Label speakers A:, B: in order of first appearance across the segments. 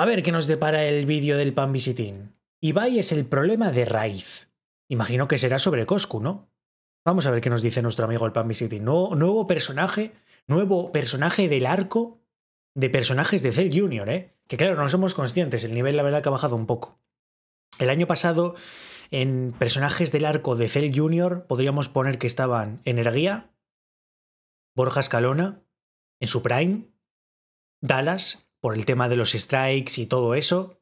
A: A ver qué nos depara el vídeo del pan visitín. Ibai es el problema de raíz. Imagino que será sobre Coscu, ¿no? Vamos a ver qué nos dice nuestro amigo el pan visitín. Nuevo, nuevo personaje, nuevo personaje del arco de personajes de Cell Junior, ¿eh? Que claro, no somos conscientes, el nivel la verdad que ha bajado un poco. El año pasado, en personajes del arco de Cell Junior, podríamos poner que estaban Energía, Borja Escalona, en su prime, Dallas, por el tema de los strikes y todo eso.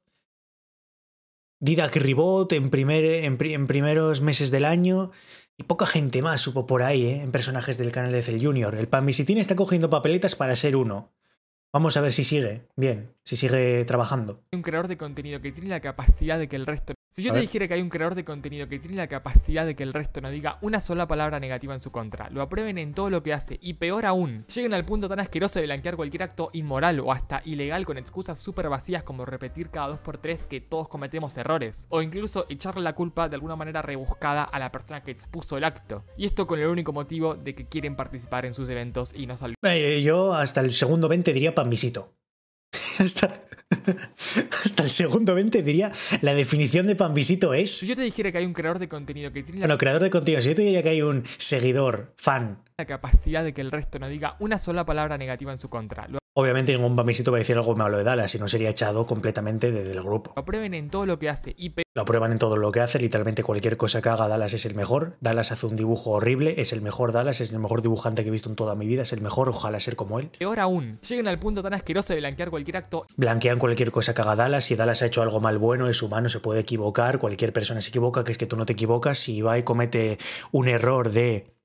A: Didac Ribot en, primeros meses del año. Y poca gente más supo por ahí, ¿eh? en personajes del canal de Cell Junior. El Pambisitín está cogiendo papeletas para ser uno. Vamos a ver si sigue bien, si sigue trabajando.
B: Un creador de contenido que tiene la capacidad de que el resto si yo te dijera que hay un creador de contenido que tiene la capacidad de que el resto no diga una sola palabra negativa en su contra, lo aprueben en todo lo que hace y peor aún, lleguen al punto tan asqueroso de blanquear cualquier acto inmoral o hasta ilegal con excusas súper vacías como repetir cada dos por tres que todos cometemos errores, o incluso echarle la culpa de alguna manera rebuscada a la persona que expuso el acto, y esto con el único motivo de que quieren participar en sus eventos y no salir.
A: Eh, yo hasta el segundo 20 diría pambisito. hasta, hasta el segundo 20 diría la definición de panvisito es...
B: Si yo te dijera que hay un creador de contenido que tiene... Bueno,
A: creador de contenido, si yo te dijera que hay un seguidor, fan...
B: La capacidad de que el resto no diga una sola palabra negativa en su contra.
A: Obviamente ningún bambisito va a decir algo malo de Dallas, si no sería echado completamente desde el grupo.
B: Lo prueben en todo lo que hace y lo aprueban
A: en todo lo que hace, literalmente cualquier cosa que haga Dallas es el mejor. Dallas hace un dibujo horrible, es el mejor Dallas, es el mejor dibujante que he visto en toda mi vida, es el mejor, ojalá ser como él.
B: Peor aún, llegan al punto tan asqueroso de blanquear cualquier acto.
A: Blanquean cualquier cosa que haga Dallas, si Dallas ha hecho algo mal bueno, es humano, se puede equivocar, cualquier persona se equivoca, que es que tú no te equivocas, si va y comete un error de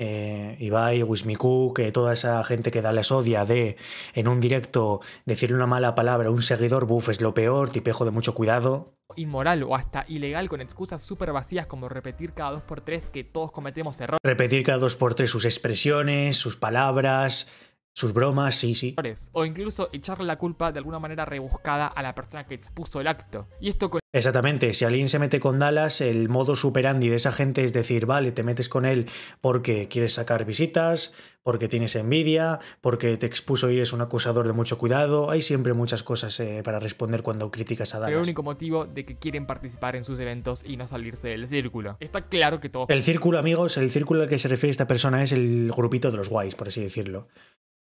A: eh, Ibai, Wismiku, que toda esa gente que da la sodia de en un directo decir una mala palabra a un seguidor, buf, es lo peor, tipejo de mucho cuidado.
B: Inmoral o hasta ilegal con excusas súper vacías como repetir cada dos por tres que todos cometemos errores. Repetir
A: cada dos por tres sus expresiones, sus palabras, sus bromas, sí, sí.
B: O incluso echarle la culpa de alguna manera rebuscada a la persona que expuso el acto. Y esto Exactamente,
A: si alguien se mete con Dallas, el modo superandi de esa gente es decir, vale, te metes con él porque quieres sacar visitas, porque tienes envidia, porque te expuso y eres un acusador de mucho cuidado. Hay siempre muchas cosas eh, para responder cuando criticas a Dallas. El único
B: motivo de que quieren participar en sus eventos y no salirse del círculo. Está claro que todo. El círculo,
A: amigos, el círculo al que se refiere esta persona es el grupito de los guays, por así decirlo.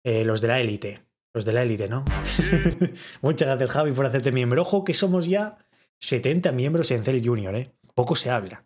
A: Eh, los de la élite. Los de la élite, ¿no? Muchas gracias, Javi, por hacerte miembro. Ojo que somos ya 70 miembros en Cell Junior, ¿eh? Poco se habla.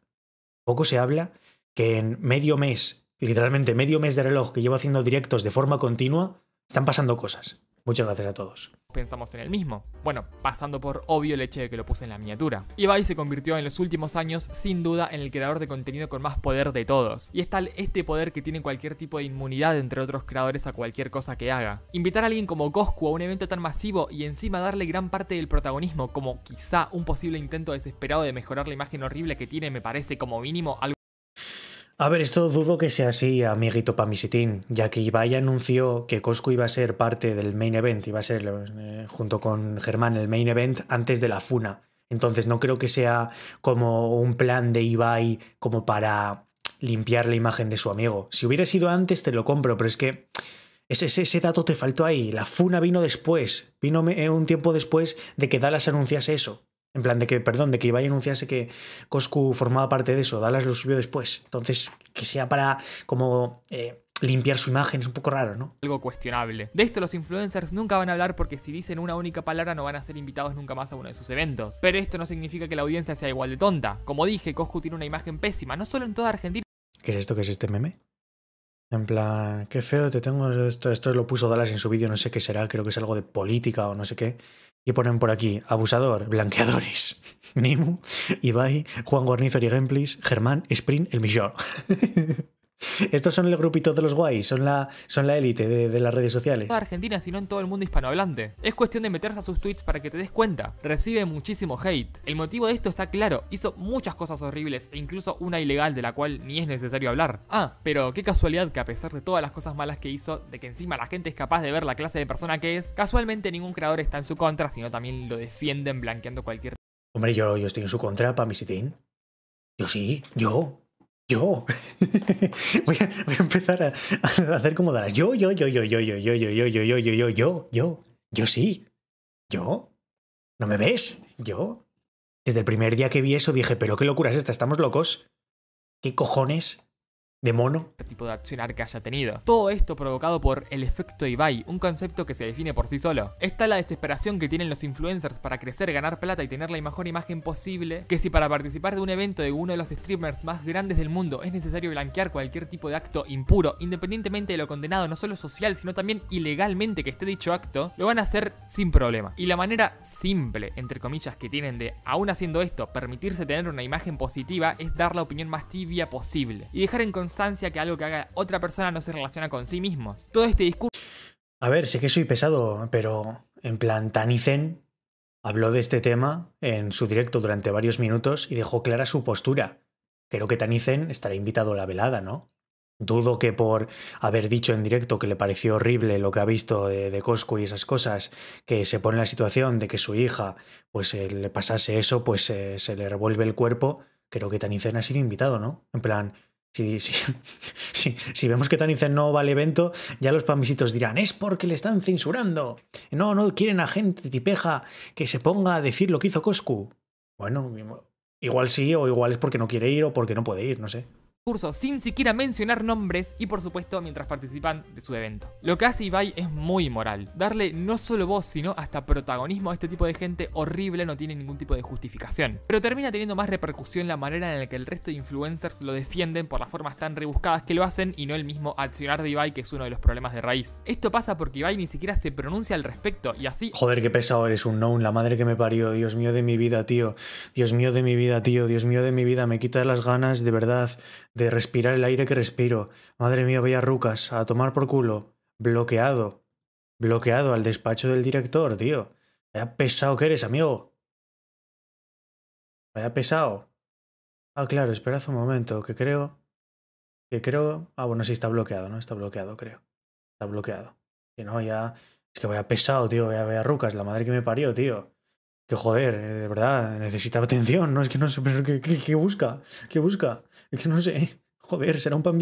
A: Poco se habla que en medio mes, literalmente medio mes de reloj que llevo haciendo directos de forma continua, están pasando cosas. Muchas gracias a todos
B: pensamos en el mismo. Bueno, pasando por obvio el hecho de que lo puse en la miniatura. Ibai se convirtió en los últimos años, sin duda, en el creador de contenido con más poder de todos. Y es tal este poder que tiene cualquier tipo de inmunidad entre otros creadores a cualquier cosa que haga. Invitar a alguien como Coscu a un evento tan masivo y encima darle gran parte del protagonismo como quizá un posible intento desesperado de mejorar la imagen horrible que tiene me parece como mínimo algo
A: a ver, esto dudo que sea así, amiguito Pamisitín, ya que Ibai anunció que Cosco iba a ser parte del main event, iba a ser eh, junto con Germán el main event antes de la FUNA. Entonces no creo que sea como un plan de Ibai como para limpiar la imagen de su amigo. Si hubiera sido antes te lo compro, pero es que ese, ese, ese, dato te faltó ahí. La funa vino después. Vino eh, un tiempo después de que Dallas anunciase eso. En plan de que, perdón, de que Ibai anunciase que Coscu formaba parte de eso, Dallas lo subió después. Entonces, que sea para como eh, limpiar su
B: imagen, es un poco raro, ¿no? Algo cuestionable. De esto los influencers nunca van a hablar porque si dicen una única palabra no van a ser invitados nunca más a uno de sus eventos. Pero esto no significa que la audiencia sea igual de tonta. Como dije, Coscu tiene una imagen pésima, no solo en toda Argentina.
A: ¿Qué es esto? ¿Qué es este meme? En plan, qué feo te tengo. Esto, esto lo puso Dallas en su vídeo, no sé qué será, creo que es algo de política o no sé qué. Y ponen por aquí, abusador, blanqueadores, Nimu, Ibai, Juan Guarnizo y Gemplis, Germán, Sprint, el Millor. Estos son el grupito de los guays, son la son la élite de, las redes sociales.
B: Argentina, sino en todo el mundo hispanohablante. Es cuestión de meterse a sus tweets para que te des cuenta. Recibe muchísimo hate. El motivo de esto está claro, hizo muchas cosas horribles e incluso una ilegal de la cual ni es necesario hablar. Ah, pero qué casualidad que a pesar de todas las cosas malas que hizo, de que encima la gente es capaz de ver la clase de persona que es, casualmente ningún creador está en su contra, sino también lo defienden blanqueando cualquier...
A: Hombre, yo, yo estoy en su contra, Pamisitín. Yo sí, yo yo. voy, a, empezar a, hacer como daras, Yo, yo, yo, yo, yo, yo, yo, yo, yo, yo, yo, yo, yo, yo, yo. Yo sí. Yo. ¿No me ves? Yo. Desde el primer día que vi eso dije, pero qué locuras es esta, estamos locos. ¿Qué cojones? de mono.
B: Este tipo de accionar que haya tenido. Todo esto provocado por el efecto Ibai, un concepto que se define por sí solo. Está la desesperación que tienen los influencers para crecer, ganar plata y tener la mejor imagen posible, que si para participar de un evento de uno de los streamers más grandes del mundo es necesario blanquear cualquier tipo de acto impuro, independientemente de lo condenado no solo social, sino también ilegalmente que esté dicho acto, lo van a hacer sin problema. Y la manera simple, entre comillas, que tienen de, aún haciendo esto, permitirse tener una imagen positiva es dar la opinión más tibia posible y dejar en que algo que haga otra persona no se relaciona con sí mismos. Todo este discurso...
A: A ver, sé que soy pesado, pero en plan, Tanicen habló de este tema en su directo durante varios minutos y dejó clara su postura. Creo que Tanicen estará invitado a la velada, ¿no? Dudo que por haber dicho en directo que le pareció horrible lo que ha visto de, Cosco y esas cosas, que se pone en la situación de que su hija pues eh, le pasase eso, pues eh, se le revuelve el cuerpo. Creo que Tanicen ha sido invitado, ¿no? En plan, si, si, si, si vemos que Tanizen no va al evento, ya los pamisitos dirán, es porque le están censurando. No, no quieren a gente tipeja que se ponga a decir lo que hizo Coscu. Bueno, igual sí, o igual es porque no quiere ir o porque no puede ir, no sé
B: sin siquiera mencionar nombres y por supuesto mientras participan de su evento. Lo que hace Ibai es muy moral. Darle no solo voz, sino hasta protagonismo a este tipo de gente horrible no tiene ningún tipo de justificación. Pero termina teniendo más repercusión la manera en la que el resto de influencers lo defienden por las formas tan rebuscadas que lo hacen y no el mismo accionar de Ibai que es uno de los problemas de raíz. Esto pasa porque Ibai ni siquiera se pronuncia al respecto y así...
A: Joder, qué pesado eres un known, la madre que me parió, Dios mío de mi vida, tío. Dios mío de mi vida, tío, Dios mío de mi vida, me quita las ganas, de verdad, de respirar el aire que respiro. Madre mía, vaya rucas, a tomar por culo. Bloqueado. Bloqueado al despacho del director, tío. Vaya pesado que eres, amigo. Vaya pesado. Ah, claro, espera un momento, que creo... Que creo... Ah, bueno, sí está bloqueado, ¿no? Está bloqueado, creo. Está bloqueado. que no, ya... Es que vaya pesado, tío. Vaya, vaya rucas, la madre que me parió, tío que joder, eh, de verdad, necesita atención, ¿no? Es que no sé, pero ¿qué, busca? ¿Qué busca? Es que no sé, joder, será un pan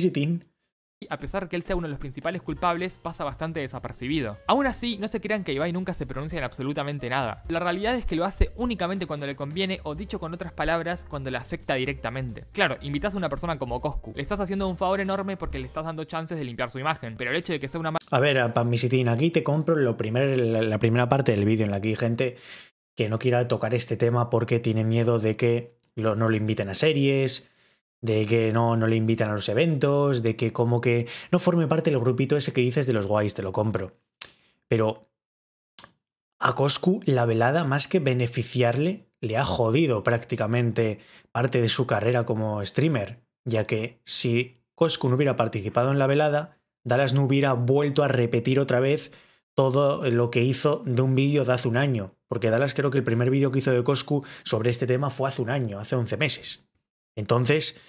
B: a pesar que él sea uno de los principales culpables, pasa bastante desapercibido. Aún así, no se crean que Ibai nunca se pronuncia en absolutamente nada. La realidad es que lo hace únicamente cuando le conviene o dicho con otras palabras, cuando le afecta directamente. Claro, invitas a una persona como Coscu. Le estás haciendo un favor enorme porque le estás dando chances de limpiar su imagen, pero el hecho de que sea una...
A: A ver, Pamisitín, aquí te compro lo la, primera parte del vídeo en la que hay gente que no quiera tocar este tema porque tiene miedo de que no lo inviten a series, de que no, no le invitan a los eventos, de que como que no forme parte del grupito ese que dices de los guays, te lo compro. Pero a Coscu la velada, más que beneficiarle, le ha jodido prácticamente parte de su carrera como streamer, ya que si Coscu no hubiera participado en la velada, Dallas no hubiera vuelto a repetir otra vez todo lo que hizo de un vídeo de hace un año, porque Dallas creo que el primer vídeo que hizo de Coscu sobre este tema fue hace un año, hace 11 meses. Entonces,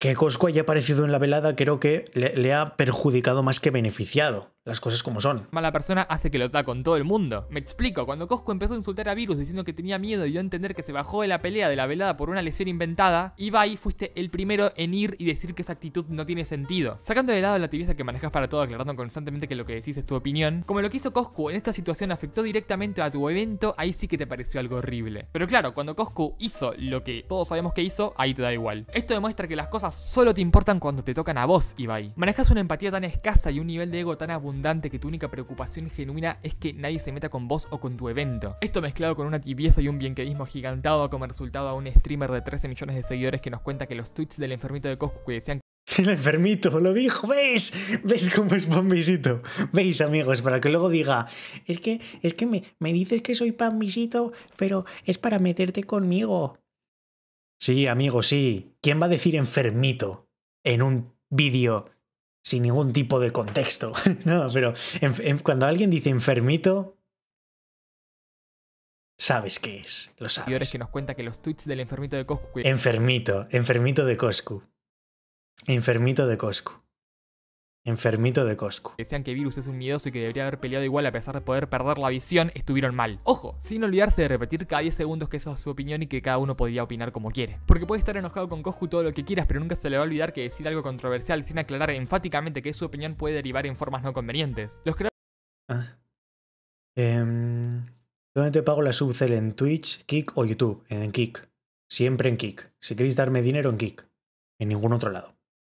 A: que Coscu haya aparecido en la velada creo que le, le ha perjudicado más que beneficiado las cosas como son.
B: Mala persona hace que lo da con todo el mundo. Me explico, cuando Cosco empezó a insultar a Virus diciendo que tenía miedo y yo entender que se bajó de la pelea de la velada por una lesión inventada, Ibai fuiste el primero en ir y decir que esa actitud no tiene sentido. Sacando de lado la tibieza que manejas para todo, aclarando constantemente que lo que decís es tu opinión, como lo que hizo Cosco en esta situación afectó directamente a tu evento, ahí sí que te pareció algo horrible. Pero claro, cuando Cosco hizo lo que todos sabemos que hizo, ahí te da igual. Esto demuestra que las cosas solo te importan cuando te tocan a vos, Ibai. Manejas una empatía tan escasa y un nivel de ego tan abundante que tu única preocupación genuina es que nadie se meta con vos o con tu evento. Esto mezclado con una tibieza y un bienquedismo gigantado como resultado a un streamer de 13 millones de seguidores que nos cuenta que los tweets del enfermito de Coscu que decían el enfermito, lo dijo, ¿ves?
A: ¿Ves cómo es panvisito? ¿Veis, amigos? Para que luego diga, es que, es que me, me dices que soy panvisito, pero es para meterte conmigo. Sí, amigos sí. ¿Quién va a decir enfermito en un vídeo sin ningún tipo de contexto. no, pero cuando alguien dice enfermito,
B: sabes qué es, lo sabes. Y ahora que nos cuenta que los tweets del enfermito de Coscu. Enfermito,
A: enfermito de Coscu. Enfermito de Coscu. Enfermito de Cosco
B: Decían que Virus es un miedoso y que debería haber peleado igual a pesar de poder perder la visión, estuvieron mal. Ojo, sin olvidarse de repetir cada 10 segundos que esa es su opinión y que cada uno podía opinar como quiere. Porque puede estar enojado con Coscu todo lo que quieras, pero nunca se le va a olvidar que decir algo controversial sin aclarar enfáticamente que su opinión puede derivar en formas no convenientes. Los creadores... Ah.
A: Em, ¿Dónde te pago la subcel? ¿En Twitch, Kik o YouTube? En Kik. Siempre en Kik. Si queréis darme dinero en Kik. En ningún otro lado.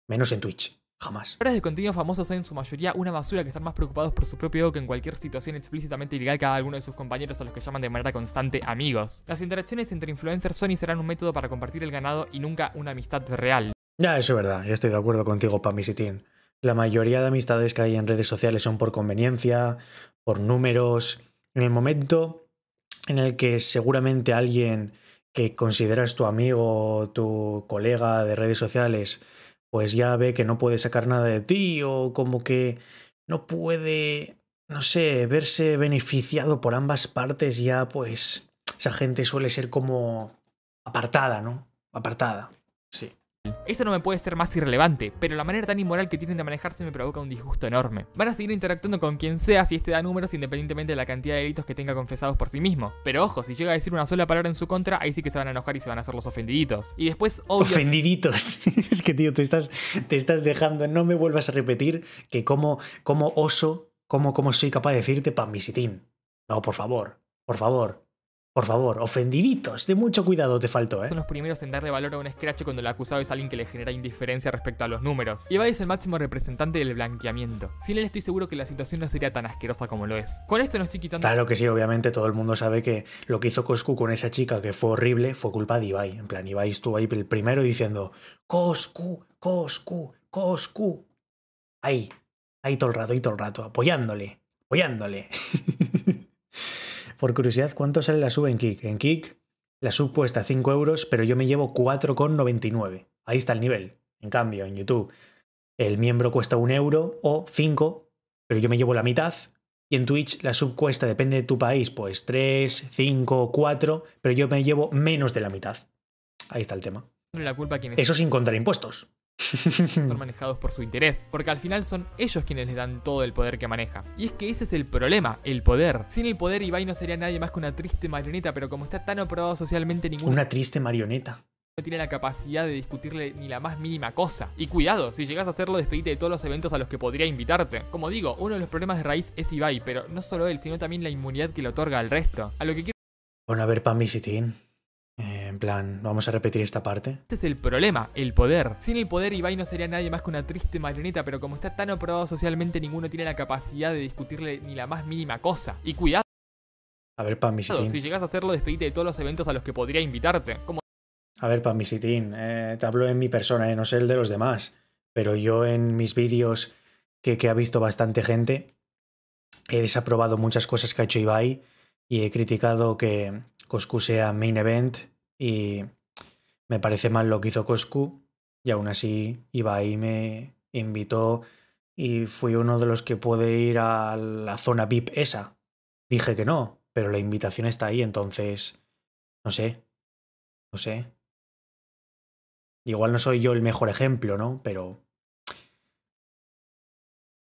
A: Menos en Twitch.
B: Jamás. de contenido famosos son en su mayoría una basura que están más preocupados por su propio ego que en cualquier situación explícitamente ilegal cada alguno de sus compañeros a los que llaman de manera constante amigos. Las interacciones entre influencers son y serán un método para compartir el ganado y nunca una amistad real.
A: Ya, eso es verdad, yo estoy de acuerdo contigo, Pamisitín. La mayoría de amistades que hay en redes sociales son por conveniencia, por números. En el momento en el que seguramente alguien que consideras tu amigo, tu colega de redes sociales, pues ya ve que no puede sacar nada de ti o como que no puede, no sé, verse beneficiado por ambas partes, ya pues esa gente suele ser como apartada, ¿no?
B: Apartada, sí. Esto no me puede ser más irrelevante, pero la manera tan inmoral que tienen de manejarse me provoca un disgusto enorme. Van a seguir interactuando con quien sea si este da números independientemente de la cantidad de delitos que tenga confesados por sí mismo. Pero ojo, si llega a decir una sola palabra en su contra, ahí sí que se van a enojar y se van a hacer los ofendiditos. Y después, obvio...
A: Ofendiditos. es que, tío, te estás, te estás dejando, no me vuelvas a repetir que como, como oso, como, como soy capaz de decirte pan visitín. No, por favor, por favor. Por favor, ofendiditos, de mucho cuidado te faltó, ¿eh? Son
B: los primeros en darle valor a un scratch cuando el acusado es alguien que le genera indiferencia respecto a los números. Ibai es el máximo representante del blanqueamiento. Sin él estoy seguro que la situación no sería tan asquerosa como lo es. Con esto no estoy quitando... Claro que
A: sí, obviamente todo el mundo sabe que lo que hizo Coscu con esa chica que fue horrible fue culpa de Ibai. En plan, Ibai estuvo ahí el primero diciendo Coscu, Coscu, Coscu. Ahí, ahí todo el rato, ahí todo el rato, apoyándole, apoyándole. Por curiosidad, ¿cuánto sale la sub en Kik? En Kik la sub cuesta 5 euros, pero yo me llevo 4,99. Ahí está el nivel. En cambio, en YouTube, el miembro cuesta 1 euro o 5, pero yo me llevo la mitad. Y en Twitch la sub cuesta, depende de tu país, pues 3, 5, 4, pero yo me llevo menos de la mitad. Ahí está el tema.
B: La culpa es. Eso sin contar impuestos. son manejados por su interés, porque al final son ellos quienes les dan todo el poder que maneja. Y es que ese es el problema, el poder. Sin el poder Ibai no sería nadie más que una triste marioneta, pero como está tan aprobado socialmente ningún... Una triste marioneta no tiene la capacidad de discutirle ni la más mínima cosa. Y cuidado, si llegas a hacerlo, despedite de todos los eventos a los que podría invitarte. Como digo, uno de los problemas de raíz es Ibai, pero no solo él, sino también la inmunidad que le otorga al resto. A lo que quiero.
A: Bueno, a ver, Pamisitín. Eh, en plan, vamos a repetir esta parte.
B: Este es el problema, el poder. Sin el poder, Ibai no sería nadie más que una triste marioneta, pero como está tan aprobado socialmente, ninguno tiene la capacidad de discutirle ni la más mínima cosa. Y cuidado.
A: A ver, Pamisitín. Si
B: llegas a hacerlo, despedite de todos los eventos a los que podría invitarte.
A: A ver, Pamisitín, eh, te hablo en mi persona, eh, no sé el de los demás. Pero yo en mis vídeos que, que ha visto bastante gente, he desaprobado muchas cosas que ha hecho Ibai y he criticado que, Coscu sea main event y me parece mal lo que hizo Coscu y aún así iba ahí, me invitó y fui uno de los que puede ir a la zona VIP esa. Dije que no, pero la invitación está ahí, entonces no sé, no sé. Igual no soy yo el mejor ejemplo, ¿no? Pero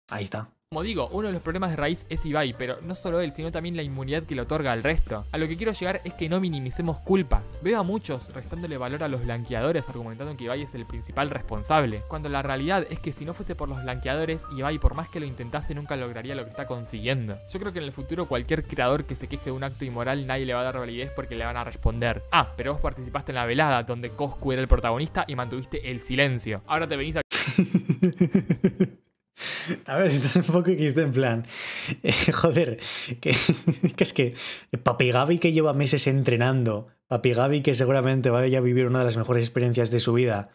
A: ahí está.
B: Como digo, uno de los problemas de raíz es Ibai, pero no solo él, sino también la inmunidad que le otorga al resto. A lo que quiero llegar es que no minimicemos culpas. Veo a muchos restándole valor a los blanqueadores argumentando que Ibai es el principal responsable, cuando la realidad es que si no fuese por los blanqueadores, Ibai por más que lo intentase nunca lograría lo que está consiguiendo. Yo creo que en el futuro cualquier creador que se queje de un acto inmoral nadie le va a dar validez porque le van a responder. Ah, pero vos participaste en la velada donde Coscu era el protagonista y mantuviste el silencio. Ahora te venís a...
A: A ver, esto es un poco XD en plan. Eh, joder, que, es que Papi Gaby que lleva meses entrenando, Papi Gaby que seguramente vaya a vivir una de las mejores experiencias de su vida,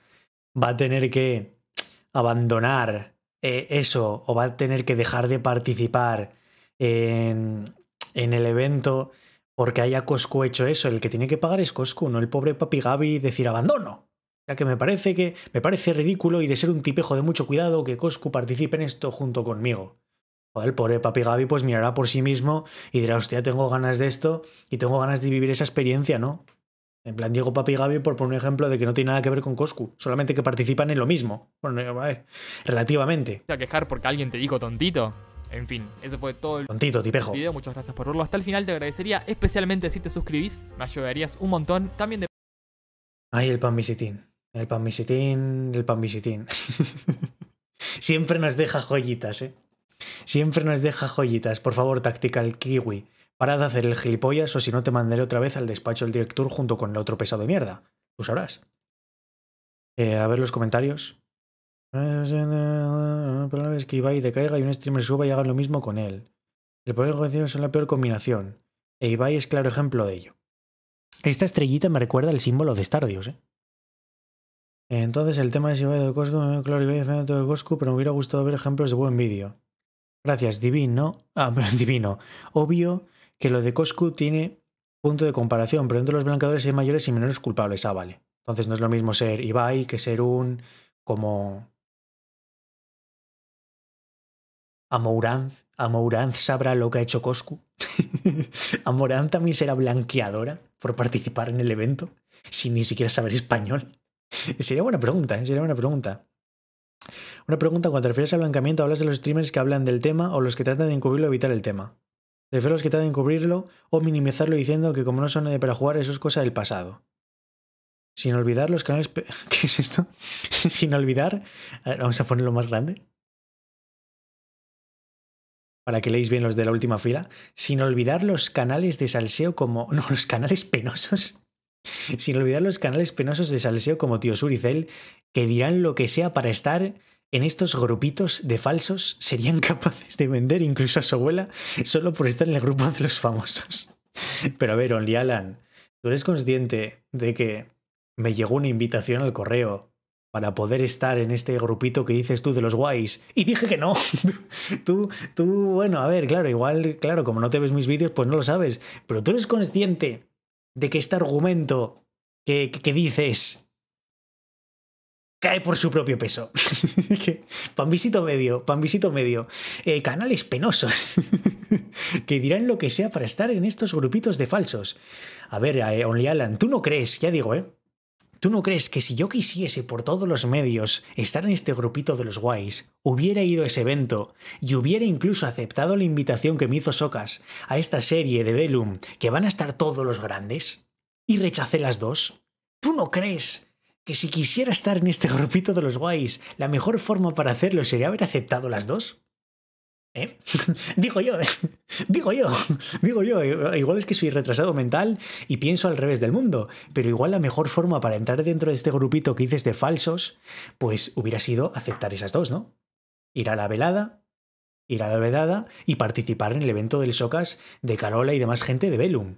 A: va a tener que abandonar eh, eso o va a tener que dejar de participar en, el evento porque haya Coscu hecho eso. El que tiene que pagar es Coscu, no el pobre Papi Gaby decir abandono ya que me parece que me parece ridículo y de ser un tipejo de mucho cuidado que Coscu participe en esto junto conmigo. Joder, el pobre papi Gaby pues mirará por sí mismo y dirá, hostia, tengo ganas de esto y tengo ganas de vivir esa experiencia, ¿no? En plan, Diego Papi Gaby, por poner un ejemplo de que no tiene nada que ver con Coscu, solamente que participan en lo mismo. Bueno, eh, a ver, relativamente.
B: A quejar porque alguien te dijo tontito. En fin, eso fue todo el Tontito, tipejo. Muchas gracias por verlo. Hasta el final te agradecería especialmente si te suscribís. Me ayudarías un montón. También de... Ahí el
A: pan visitín. El pan visitín, el pan visitín. Siempre nos deja joyitas, ¿eh? Siempre nos deja joyitas. Por favor, el Kiwi, para de hacer el gilipollas o si no te mandaré otra vez al despacho del director junto con el otro pesado de mierda. Tú sabrás. Eh, a ver los comentarios. Pero vez que Ibai decaiga y un streamer suba y haga lo mismo con él. El poder negociación son la peor combinación. E Ibai es claro ejemplo de ello. Esta estrellita me recuerda el símbolo de Stardios, ¿eh? Entonces, el tema de ir de Coscu, me claro, Ibai defendiendo de Coscu, pero me hubiera gustado ver ejemplos de buen vídeo. Gracias, divino. Ah, divino. Obvio que lo de Coscu tiene punto de comparación, pero entre los blanqueadores hay mayores y menores culpables. Ah, vale. Entonces no es lo mismo ser Ibai que ser un como a Amouranz sabrá lo que ha hecho Coscu. Amouranz también será blanqueadora por participar en el evento sin ni siquiera saber español. Sería buena pregunta, ¿eh? sería buena pregunta. Una pregunta, cuando te refieres al blanqueamiento, ¿hablas de los streamers que hablan del tema o los que tratan de encubrirlo o evitar el tema? ¿Te a los que tratan de encubrirlo o minimizarlo diciendo que como no son de eh, para jugar, eso es cosa del pasado? Sin olvidar los canales... ¿Qué es esto? Sin olvidar... vamos a ponerlo más grande. Para que leáis bien los de la última fila. Sin olvidar los canales de salseo como... No, los canales penosos. Sin olvidar los canales penosos de salseo como Tío Suricel, que dirán lo que sea para estar en estos grupitos de falsos, serían capaces de vender incluso a su abuela solo por estar en el grupo de los famosos. Pero a ver, Only Alan, ¿tú eres consciente de que me llegó una invitación al correo para poder estar en este grupito que dices tú de los guays. Y dije que no. tú, tú, bueno, a ver, claro, igual, claro, como no te ves mis vídeos, pues no lo sabes. Pero tú eres consciente de que este argumento que, que, dices cae por su propio peso. visito medio, visito medio. Eh, canales penosos que dirán lo que sea para estar en estos grupitos de falsos. A ver, eh, Only Alan, tú no crees, ya digo, ¿eh? ¿Tú no crees que si yo quisiese por todos los medios estar en este grupito de los guays, hubiera ido a ese evento y hubiera incluso aceptado la invitación que me hizo Socas a esta serie de Velum que van a estar todos los grandes? Y rechacé las dos. ¿Tú no crees que si quisiera estar en este grupito de los guays, la mejor forma para hacerlo sería haber aceptado las dos? ¿Eh? Digo yo, digo yo, digo yo, igual es que soy retrasado mental y pienso al revés del mundo, pero igual la mejor forma para entrar dentro de este grupito que dices de falsos, pues hubiera sido aceptar esas dos, ¿no? Ir a la velada, ir a la velada y participar en el evento del SOCAS de Carola y demás gente de Velum.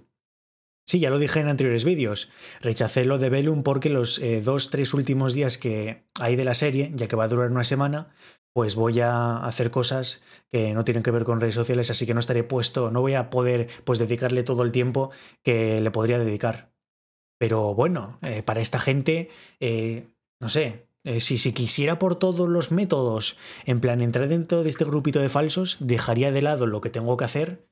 A: Sí, ya lo dije en anteriores vídeos. Rechacé lo de Velum porque los eh, dos, tres últimos días que hay de la serie, ya que va a durar una semana, pues voy a hacer cosas que no tienen que ver con redes sociales, así que no estaré puesto, no voy a poder pues dedicarle todo el tiempo que le podría dedicar. Pero bueno, eh, para esta gente, eh, no sé, si, si, quisiera por todos los métodos, en plan entrar dentro de este grupito de falsos, dejaría de lado lo que tengo que hacer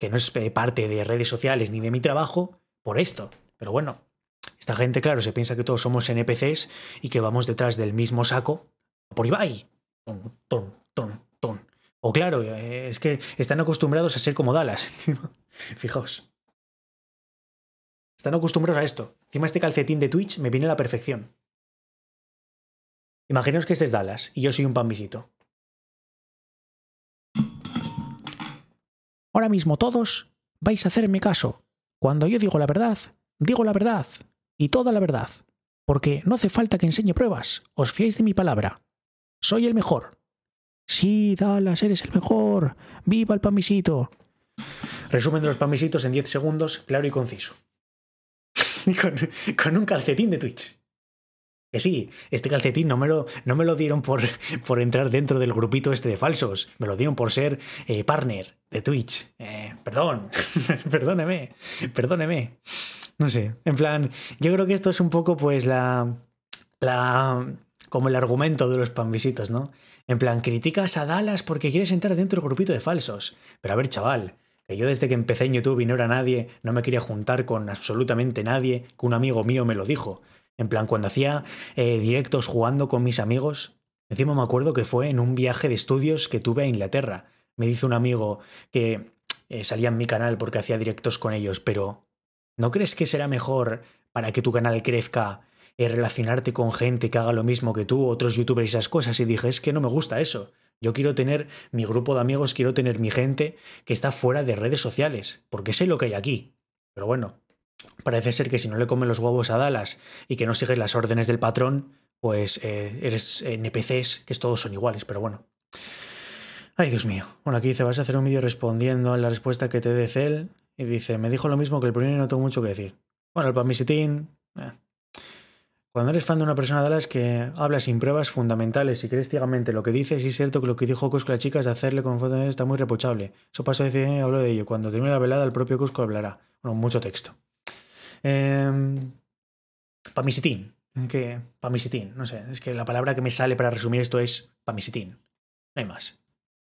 A: que no es eh, parte de redes sociales ni de mi trabajo, por esto. Pero bueno, esta gente, claro, se piensa que todos somos NPCs y que vamos detrás del mismo saco por Ibai. Ton, ton, ton, ton. O claro, eh, es que están acostumbrados a ser como Dallas. Fijaos. Están acostumbrados a esto. Encima este calcetín de Twitch me viene a la perfección. Imaginaos que este es Dallas y yo soy un pambisito. Ahora mismo todos vais a hacerme caso. Cuando yo digo la verdad, digo la verdad y toda la verdad, porque no hace falta que enseñe pruebas, os fiéis de mi palabra. Soy el mejor. Sí, Dallas, eres el mejor. Viva el pamisito. Resumen de los pamisitos en 10 segundos, claro y conciso. con, con un calcetín de Twitch. Que sí, este calcetín no me lo, no me lo dieron por, por entrar dentro del grupito este de falsos, me lo dieron por ser eh, partner de Twitch. Eh, perdón, perdóneme, perdóneme. No sé, en plan, yo creo que esto es un poco pues la... la como el argumento de los panvisitos, ¿no? En plan, criticas a Dallas porque quieres entrar dentro del grupito de falsos. Pero a ver, chaval, que yo desde que empecé en YouTube y no era nadie, no me quería juntar con absolutamente nadie, que un amigo mío me lo dijo. En plan, cuando hacía eh, directos jugando con mis amigos, encima me acuerdo que fue en un viaje de estudios que tuve a Inglaterra. Me dice un amigo que eh, salía en mi canal porque hacía directos con ellos, pero ¿no crees que será mejor para que tu canal crezca eh, relacionarte con gente que haga lo mismo que tú, otros youtubers y esas cosas? Y dije, es que no me gusta eso. Yo quiero tener mi grupo de amigos, quiero tener mi gente que está fuera de redes sociales, porque sé lo que hay aquí. Pero bueno, parece ser que si no le comen los huevos a Dallas y que no sigues las órdenes del patrón, pues eh, eres eh, NPCs, que todos son iguales, pero bueno. Ay, Dios mío. Bueno, aquí dice, vas a hacer un vídeo respondiendo a la respuesta que te dé Cell. Y dice, me dijo lo mismo que el primero y no tengo mucho que decir. Bueno, el pamisitín... Eh. Cuando eres fan de una persona de Dallas que habla sin pruebas fundamentales y crees ciegamente lo que dice, es cierto que lo que dijo Cusco la chica es de hacerle con está muy reprochable. Eso pasó a decir, hablo de ello. Cuando termine la velada, el propio Cusco hablará. Bueno, mucho texto. Em, pamisitín. Que, pamisitín, no sé. Es que la palabra que me sale para resumir esto es pamisitín. No hay más.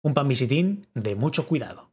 A: Un pamisitín de mucho cuidado.